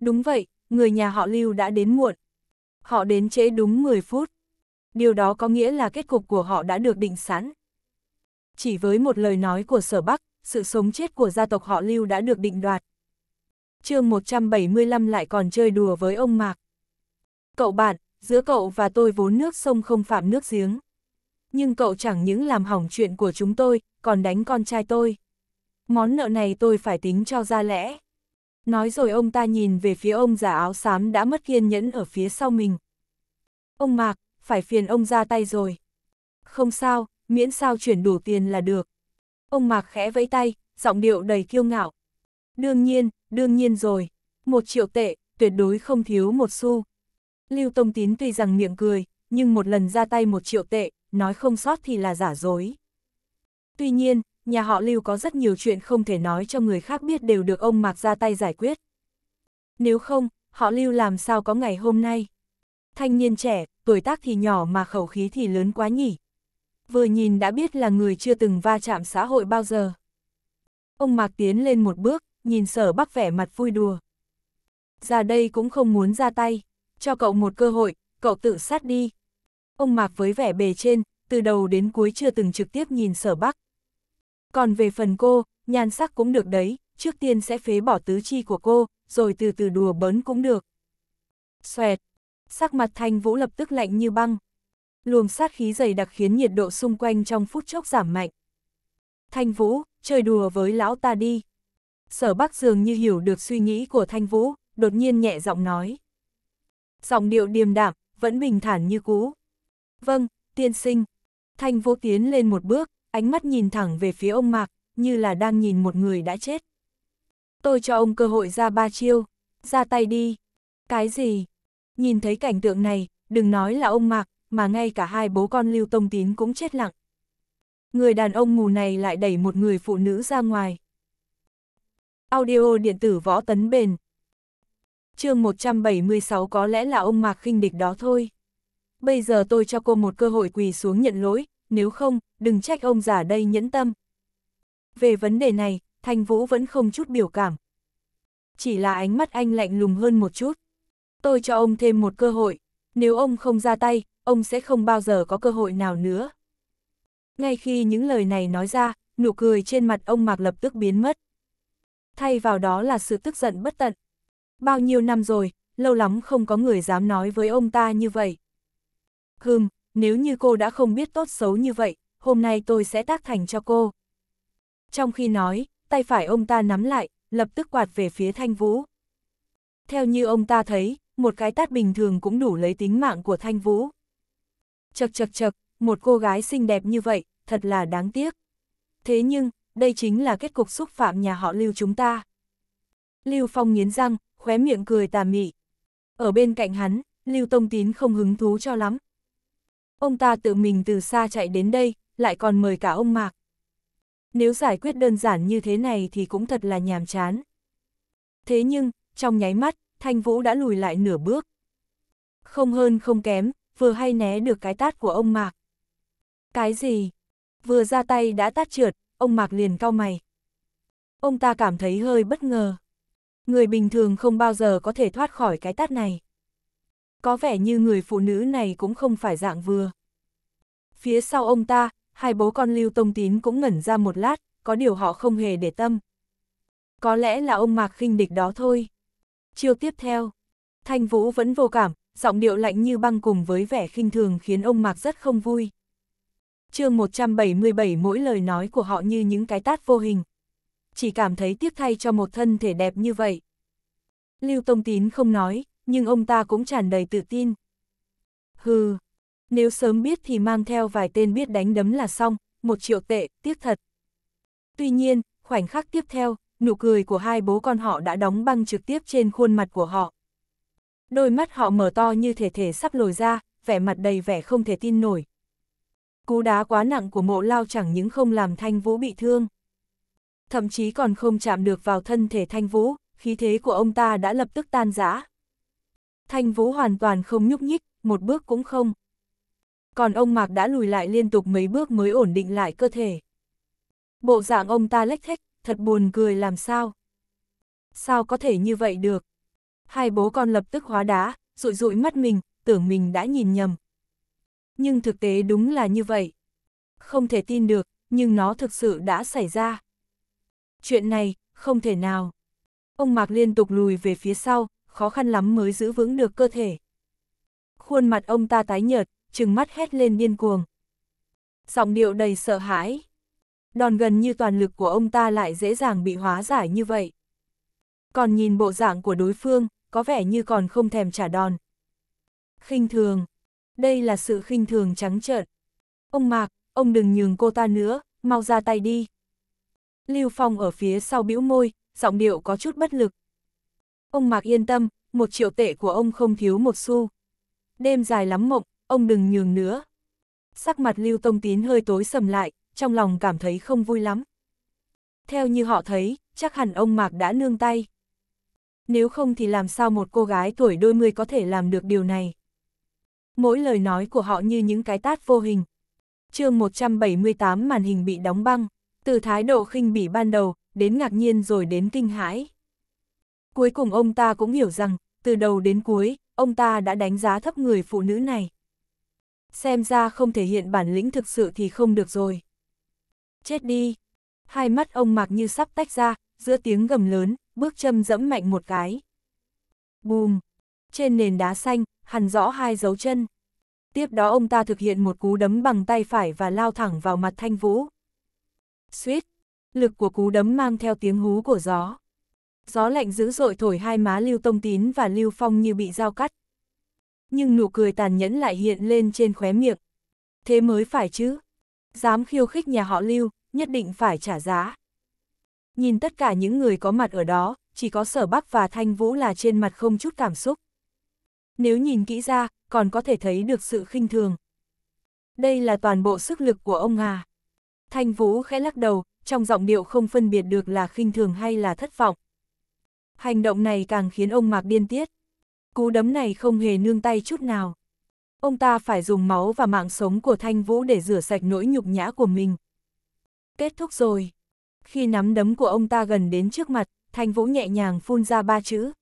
Đúng vậy, người nhà họ lưu đã đến muộn. Họ đến trễ đúng 10 phút. Điều đó có nghĩa là kết cục của họ đã được định sẵn. Chỉ với một lời nói của sở Bắc, sự sống chết của gia tộc họ Lưu đã được định đoạt. chương 175 lại còn chơi đùa với ông Mạc. Cậu bạn, giữa cậu và tôi vốn nước sông không phạm nước giếng. Nhưng cậu chẳng những làm hỏng chuyện của chúng tôi, còn đánh con trai tôi. Món nợ này tôi phải tính cho ra lẽ. Nói rồi ông ta nhìn về phía ông già áo xám đã mất kiên nhẫn ở phía sau mình. Ông Mạc, phải phiền ông ra tay rồi. Không sao, miễn sao chuyển đủ tiền là được. Ông Mạc khẽ vẫy tay, giọng điệu đầy kiêu ngạo. Đương nhiên, đương nhiên rồi. Một triệu tệ, tuyệt đối không thiếu một xu. Lưu Tông Tín tuy rằng miệng cười, nhưng một lần ra tay một triệu tệ, nói không sót thì là giả dối. Tuy nhiên, nhà họ Lưu có rất nhiều chuyện không thể nói cho người khác biết đều được ông Mạc ra tay giải quyết. Nếu không, họ Lưu làm sao có ngày hôm nay? Thanh niên trẻ, tuổi tác thì nhỏ mà khẩu khí thì lớn quá nhỉ? vừa nhìn đã biết là người chưa từng va chạm xã hội bao giờ. Ông Mạc tiến lên một bước, nhìn sở bắc vẻ mặt vui đùa. Ra đây cũng không muốn ra tay, cho cậu một cơ hội, cậu tự sát đi. Ông Mạc với vẻ bề trên, từ đầu đến cuối chưa từng trực tiếp nhìn sở bắc. Còn về phần cô, nhan sắc cũng được đấy, trước tiên sẽ phế bỏ tứ chi của cô, rồi từ từ đùa bớn cũng được. Xoẹt, sắc mặt thanh vũ lập tức lạnh như băng, Luồng sát khí dày đặc khiến nhiệt độ xung quanh trong phút chốc giảm mạnh. Thanh Vũ, chơi đùa với lão ta đi. Sở Bắc dường như hiểu được suy nghĩ của Thanh Vũ, đột nhiên nhẹ giọng nói. Giọng điệu điềm đạm, vẫn bình thản như cũ. Vâng, tiên sinh. Thanh Vũ tiến lên một bước, ánh mắt nhìn thẳng về phía ông Mạc, như là đang nhìn một người đã chết. Tôi cho ông cơ hội ra ba chiêu, ra tay đi. Cái gì? Nhìn thấy cảnh tượng này, đừng nói là ông Mạc, mà ngay cả hai bố con Lưu Tông Tín cũng chết lặng. Người đàn ông mù này lại đẩy một người phụ nữ ra ngoài. Audio điện tử võ tấn bền. chương 176 có lẽ là ông Mạc khinh địch đó thôi. Bây giờ tôi cho cô một cơ hội quỳ xuống nhận lỗi, nếu không, đừng trách ông giả đây nhẫn tâm. Về vấn đề này, Thanh Vũ vẫn không chút biểu cảm. Chỉ là ánh mắt anh lạnh lùng hơn một chút. Tôi cho ông thêm một cơ hội, nếu ông không ra tay, ông sẽ không bao giờ có cơ hội nào nữa. Ngay khi những lời này nói ra, nụ cười trên mặt ông Mạc lập tức biến mất. Thay vào đó là sự tức giận bất tận. Bao nhiêu năm rồi, lâu lắm không có người dám nói với ông ta như vậy. Hừm, nếu như cô đã không biết tốt xấu như vậy, hôm nay tôi sẽ tác thành cho cô. Trong khi nói, tay phải ông ta nắm lại, lập tức quạt về phía Thanh Vũ. Theo như ông ta thấy, một cái tát bình thường cũng đủ lấy tính mạng của Thanh Vũ. Chật chật chật, một cô gái xinh đẹp như vậy, thật là đáng tiếc. Thế nhưng, đây chính là kết cục xúc phạm nhà họ Lưu chúng ta. Lưu Phong nghiến răng, khóe miệng cười tà mị. Ở bên cạnh hắn, Lưu Tông Tín không hứng thú cho lắm. Ông ta tự mình từ xa chạy đến đây, lại còn mời cả ông Mạc. Nếu giải quyết đơn giản như thế này thì cũng thật là nhàm chán. Thế nhưng, trong nháy mắt, Thanh Vũ đã lùi lại nửa bước. Không hơn không kém, vừa hay né được cái tát của ông Mạc. Cái gì? Vừa ra tay đã tát trượt, ông Mạc liền cau mày. Ông ta cảm thấy hơi bất ngờ. Người bình thường không bao giờ có thể thoát khỏi cái tát này. Có vẻ như người phụ nữ này cũng không phải dạng vừa. Phía sau ông ta, hai bố con Lưu Tông Tín cũng ngẩn ra một lát, có điều họ không hề để tâm. Có lẽ là ông Mạc khinh địch đó thôi. Chiều tiếp theo, Thanh Vũ vẫn vô cảm, giọng điệu lạnh như băng cùng với vẻ khinh thường khiến ông Mạc rất không vui. chương 177 mỗi lời nói của họ như những cái tát vô hình. Chỉ cảm thấy tiếc thay cho một thân thể đẹp như vậy. Lưu Tông Tín không nói, nhưng ông ta cũng tràn đầy tự tin. Hừ, nếu sớm biết thì mang theo vài tên biết đánh đấm là xong, một triệu tệ, tiếc thật. Tuy nhiên, khoảnh khắc tiếp theo, nụ cười của hai bố con họ đã đóng băng trực tiếp trên khuôn mặt của họ đôi mắt họ mở to như thể thể sắp lồi ra, vẻ mặt đầy vẻ không thể tin nổi. Cú đá quá nặng của mộ lao chẳng những không làm thanh vũ bị thương. Thậm chí còn không chạm được vào thân thể thanh vũ, khí thế của ông ta đã lập tức tan rã. Thanh vũ hoàn toàn không nhúc nhích, một bước cũng không. Còn ông Mạc đã lùi lại liên tục mấy bước mới ổn định lại cơ thể. Bộ dạng ông ta lách thách, thật buồn cười làm sao. Sao có thể như vậy được? hai bố con lập tức hóa đá, rụi rụi mắt mình, tưởng mình đã nhìn nhầm. Nhưng thực tế đúng là như vậy. Không thể tin được, nhưng nó thực sự đã xảy ra. Chuyện này, không thể nào. Ông Mạc liên tục lùi về phía sau, khó khăn lắm mới giữ vững được cơ thể. Khuôn mặt ông ta tái nhợt, trừng mắt hét lên điên cuồng. Giọng điệu đầy sợ hãi. Đòn gần như toàn lực của ông ta lại dễ dàng bị hóa giải như vậy. Còn nhìn bộ dạng của đối phương, có vẻ như còn không thèm trả đòn. khinh thường. Đây là sự khinh thường trắng trợn. Ông Mạc, ông đừng nhường cô ta nữa, mau ra tay đi. Lưu Phong ở phía sau bĩu môi, giọng điệu có chút bất lực. Ông Mạc yên tâm, một triệu tệ của ông không thiếu một xu. Đêm dài lắm mộng, ông đừng nhường nữa. Sắc mặt Lưu Tông Tín hơi tối sầm lại, trong lòng cảm thấy không vui lắm. Theo như họ thấy, chắc hẳn ông Mạc đã nương tay nếu không thì làm sao một cô gái tuổi đôi mươi có thể làm được điều này. Mỗi lời nói của họ như những cái tát vô hình. chương 178 màn hình bị đóng băng, từ thái độ khinh bỉ ban đầu, đến ngạc nhiên rồi đến kinh hãi. Cuối cùng ông ta cũng hiểu rằng, từ đầu đến cuối, ông ta đã đánh giá thấp người phụ nữ này. Xem ra không thể hiện bản lĩnh thực sự thì không được rồi. Chết đi! Hai mắt ông mặc như sắp tách ra, giữa tiếng gầm lớn, bước châm dẫm mạnh một cái. Bùm! Trên nền đá xanh, hằn rõ hai dấu chân. Tiếp đó ông ta thực hiện một cú đấm bằng tay phải và lao thẳng vào mặt Thanh Vũ. Suýt! Lực của cú đấm mang theo tiếng hú của gió. Gió lạnh dữ dội thổi hai má Lưu Tông Tín và Lưu Phong như bị dao cắt. Nhưng nụ cười tàn nhẫn lại hiện lên trên khóe miệng. Thế mới phải chứ. Dám khiêu khích nhà họ Lưu, nhất định phải trả giá nhìn tất cả những người có mặt ở đó, chỉ có sở bắc và thanh vũ là trên mặt không chút cảm xúc. Nếu nhìn kỹ ra, còn có thể thấy được sự khinh thường. Đây là toàn bộ sức lực của ông à. Thanh vũ khẽ lắc đầu, trong giọng điệu không phân biệt được là khinh thường hay là thất vọng. Hành động này càng khiến ông Mạc điên tiết. Cú đấm này không hề nương tay chút nào. Ông ta phải dùng máu và mạng sống của Thanh Vũ để rửa sạch nỗi nhục nhã của mình. Kết thúc rồi. Khi nắm đấm của ông ta gần đến trước mặt, Thanh Vũ nhẹ nhàng phun ra ba chữ.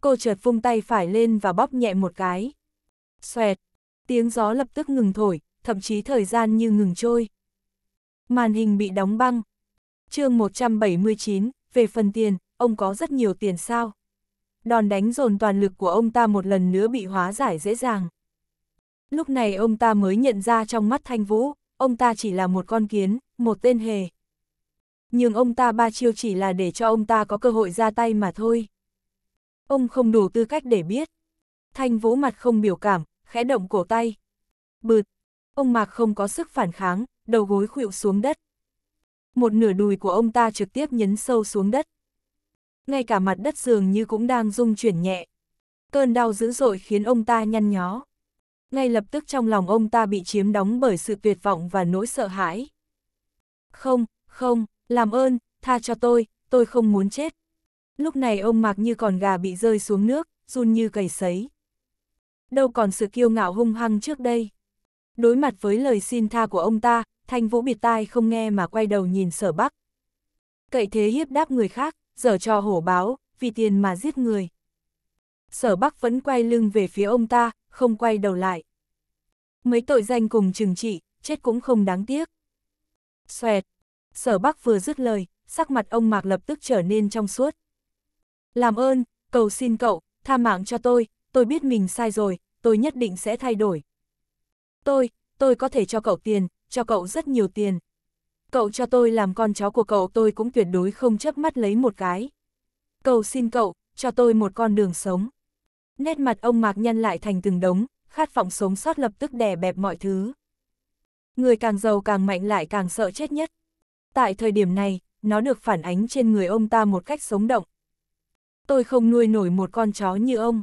Cô chợt vung tay phải lên và bóp nhẹ một cái. Xoẹt, tiếng gió lập tức ngừng thổi, thậm chí thời gian như ngừng trôi. Màn hình bị đóng băng. chương 179, về phần tiền, ông có rất nhiều tiền sao? Đòn đánh dồn toàn lực của ông ta một lần nữa bị hóa giải dễ dàng. Lúc này ông ta mới nhận ra trong mắt Thanh Vũ, ông ta chỉ là một con kiến, một tên hề. Nhưng ông ta ba chiêu chỉ là để cho ông ta có cơ hội ra tay mà thôi. Ông không đủ tư cách để biết. Thanh Vũ mặt không biểu cảm, khẽ động cổ tay. Bượt, ông Mạc không có sức phản kháng, đầu gối khuỵu xuống đất. Một nửa đùi của ông ta trực tiếp nhấn sâu xuống đất. Ngay cả mặt đất dường như cũng đang rung chuyển nhẹ. Cơn đau dữ dội khiến ông ta nhăn nhó. Ngay lập tức trong lòng ông ta bị chiếm đóng bởi sự tuyệt vọng và nỗi sợ hãi. Không, không, làm ơn, tha cho tôi, tôi không muốn chết. Lúc này ông mặc như còn gà bị rơi xuống nước, run như cầy sấy. Đâu còn sự kiêu ngạo hung hăng trước đây. Đối mặt với lời xin tha của ông ta, Thanh Vũ biệt tai không nghe mà quay đầu nhìn sở bắc. Cậy thế hiếp đáp người khác, dở cho hổ báo, vì tiền mà giết người. Sở bắc vẫn quay lưng về phía ông ta, không quay đầu lại. Mấy tội danh cùng trừng trị, chết cũng không đáng tiếc. Xoẹt, sở bắc vừa dứt lời, sắc mặt ông Mạc lập tức trở nên trong suốt. Làm ơn, cầu xin cậu, tha mạng cho tôi, tôi biết mình sai rồi, tôi nhất định sẽ thay đổi. Tôi, tôi có thể cho cậu tiền, cho cậu rất nhiều tiền. Cậu cho tôi làm con chó của cậu tôi cũng tuyệt đối không chớp mắt lấy một cái. Cầu xin cậu, cho tôi một con đường sống. Nét mặt ông Mạc nhăn lại thành từng đống, khát vọng sống sót lập tức đè bẹp mọi thứ. Người càng giàu càng mạnh lại càng sợ chết nhất, tại thời điểm này, nó được phản ánh trên người ông ta một cách sống động. Tôi không nuôi nổi một con chó như ông.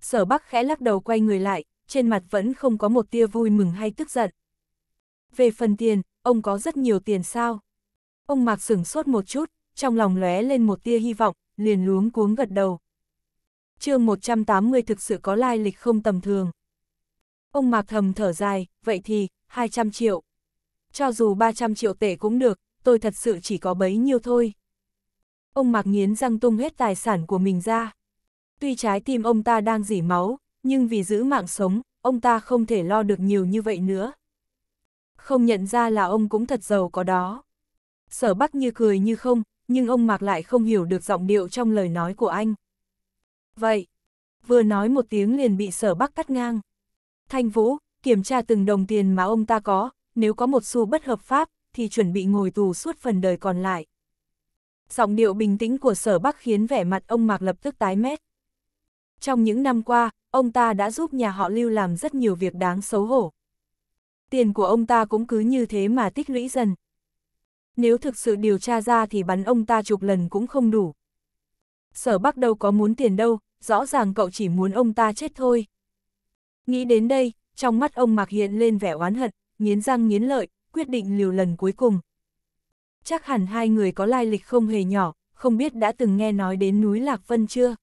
Sở Bắc khẽ lắc đầu quay người lại, trên mặt vẫn không có một tia vui mừng hay tức giận. Về phần tiền, ông có rất nhiều tiền sao? Ông Mạc sửng sốt một chút, trong lòng lóe lên một tia hy vọng, liền luống cuống gật đầu. chương 180 thực sự có lai lịch không tầm thường. Ông Mạc thầm thở dài, vậy thì, 200 triệu. Cho dù 300 triệu tệ cũng được, tôi thật sự chỉ có bấy nhiêu thôi. Ông Mạc nghiến răng tung hết tài sản của mình ra. Tuy trái tim ông ta đang dỉ máu, nhưng vì giữ mạng sống, ông ta không thể lo được nhiều như vậy nữa. Không nhận ra là ông cũng thật giàu có đó. Sở Bắc như cười như không, nhưng ông Mạc lại không hiểu được giọng điệu trong lời nói của anh. Vậy, vừa nói một tiếng liền bị Sở Bắc cắt ngang. Thanh Vũ, kiểm tra từng đồng tiền mà ông ta có, nếu có một xu bất hợp pháp, thì chuẩn bị ngồi tù suốt phần đời còn lại. Giọng điệu bình tĩnh của sở bắc khiến vẻ mặt ông Mạc lập tức tái mét. Trong những năm qua, ông ta đã giúp nhà họ lưu làm rất nhiều việc đáng xấu hổ. Tiền của ông ta cũng cứ như thế mà tích lũy dần. Nếu thực sự điều tra ra thì bắn ông ta chục lần cũng không đủ. Sở Bắc đâu có muốn tiền đâu, rõ ràng cậu chỉ muốn ông ta chết thôi. Nghĩ đến đây, trong mắt ông Mạc hiện lên vẻ oán hận, nghiến răng nghiến lợi, quyết định liều lần cuối cùng. Chắc hẳn hai người có lai lịch không hề nhỏ, không biết đã từng nghe nói đến núi Lạc Vân chưa?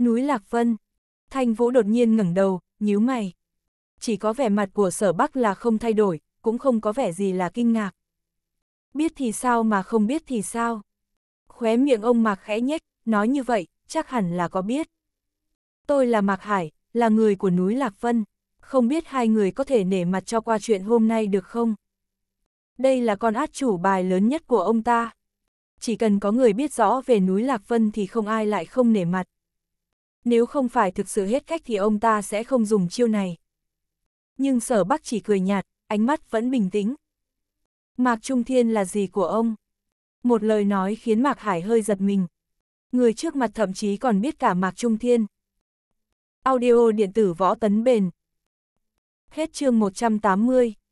Núi Lạc Vân. Thanh Vũ đột nhiên ngẩng đầu, nhíu mày. Chỉ có vẻ mặt của sở Bắc là không thay đổi, cũng không có vẻ gì là kinh ngạc. Biết thì sao mà không biết thì sao? Khóe miệng ông Mạc khẽ nhếch, nói như vậy, chắc hẳn là có biết. Tôi là Mạc Hải, là người của núi Lạc Vân. Không biết hai người có thể nể mặt cho qua chuyện hôm nay được không? đây là con át chủ bài lớn nhất của ông ta. Chỉ cần có người biết rõ về núi Lạc Vân thì không ai lại không nể mặt. Nếu không phải thực sự hết cách thì ông ta sẽ không dùng chiêu này. Nhưng sở bắc chỉ cười nhạt, ánh mắt vẫn bình tĩnh. Mạc Trung Thiên là gì của ông? Một lời nói khiến Mạc Hải hơi giật mình. Người trước mặt thậm chí còn biết cả Mạc Trung Thiên. Audio điện tử võ tấn bền. Hết chương 180.